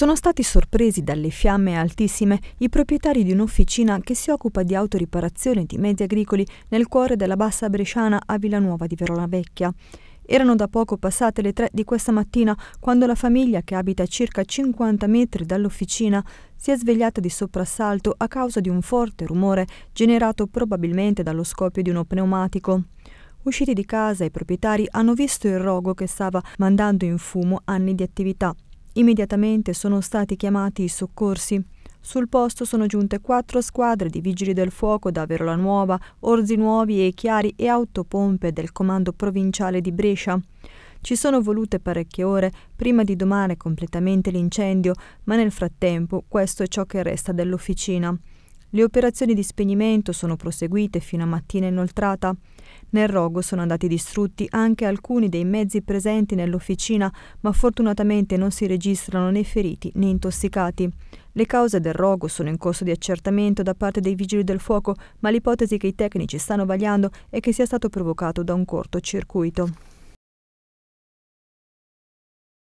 Sono stati sorpresi dalle fiamme altissime i proprietari di un'officina che si occupa di autoriparazione di mezzi agricoli nel cuore della bassa bresciana a Villanuova di Verona Vecchia. Erano da poco passate le tre di questa mattina quando la famiglia, che abita a circa 50 metri dall'officina, si è svegliata di soprassalto a causa di un forte rumore generato probabilmente dallo scoppio di uno pneumatico. Usciti di casa, i proprietari hanno visto il rogo che stava mandando in fumo anni di attività Immediatamente sono stati chiamati i soccorsi. Sul posto sono giunte quattro squadre di vigili del fuoco da Verola Nuova, Orzi Nuovi e Chiari e autopompe del comando provinciale di Brescia. Ci sono volute parecchie ore prima di domare completamente l'incendio, ma nel frattempo questo è ciò che resta dell'officina. Le operazioni di spegnimento sono proseguite fino a mattina inoltrata. Nel rogo sono andati distrutti anche alcuni dei mezzi presenti nell'officina, ma fortunatamente non si registrano né feriti né intossicati. Le cause del rogo sono in corso di accertamento da parte dei vigili del fuoco, ma l'ipotesi che i tecnici stanno vagliando è che sia stato provocato da un cortocircuito.